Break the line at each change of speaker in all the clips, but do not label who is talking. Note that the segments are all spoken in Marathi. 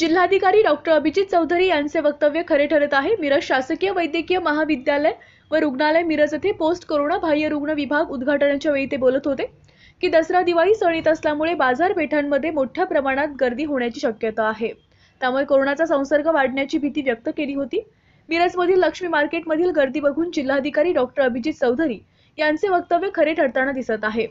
जिल्हाधिकारी डॉक्टर अभिजित चौधरी यांचे वक्तव्य खरे ठरत आहे मिरज शासकीय वैद्यकीय महाविद्यालय व रुग्णालय मिरज येथे पोस्ट कोरोना बाह्य रुग्ण विभाग उद्घाटनाच्या वेळी ते बोलत होते की दसरा दिवाळी सण येत असल्यामुळे बाजारपेठांमध्ये मोठ्या प्रमाणात गर्दी होण्याची शक्यता आहे त्यामुळे कोरोनाचा संसर्ग वाढण्याची भीती व्यक्त केली होती मिरजमधील लक्ष्मी मार्केटमधील गर्दी बघून जिल्हाधिकारी डॉक्टर अभिजित चौधरी यांचे वक्तव्य खरे ठरताना दिसत आहे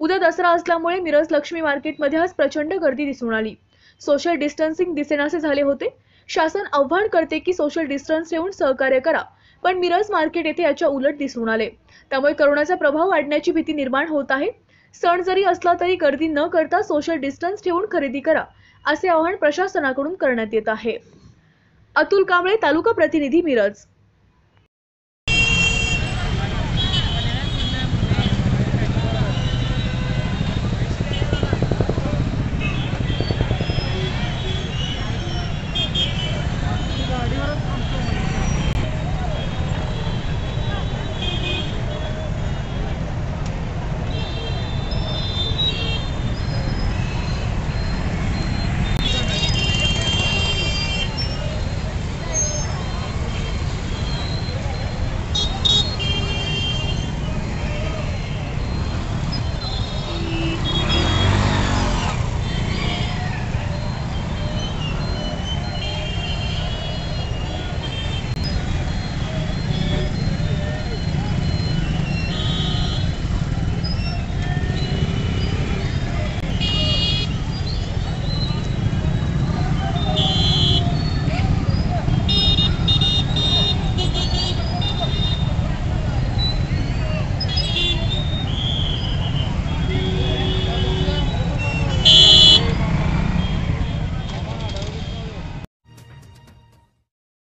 उद्या दसरा असल्यामुळे मिरज लक्ष्मी मार्केटमध्ये आज प्रचंड गर्दी दिसून आली सोशल डिस्टन्सिंग दिसेनासे झाले होते शासन आव्हान करते की सोशल डिस्टन्स ठेवून सहकार्य करा पण मिरज मार्केट येथे याच्या उलट दिसून आले त्यामुळे करोनाचा प्रभाव वाढण्याची भीती निर्माण होत आहे सण जरी असला तरी गर्दी न करता सोशल डिस्टन्स ठेवून खरेदी करा असे आवाहन प्रशासनाकडून करण्यात येत आहे अतुल कांबळे तालुका प्रतिनिधी मिरज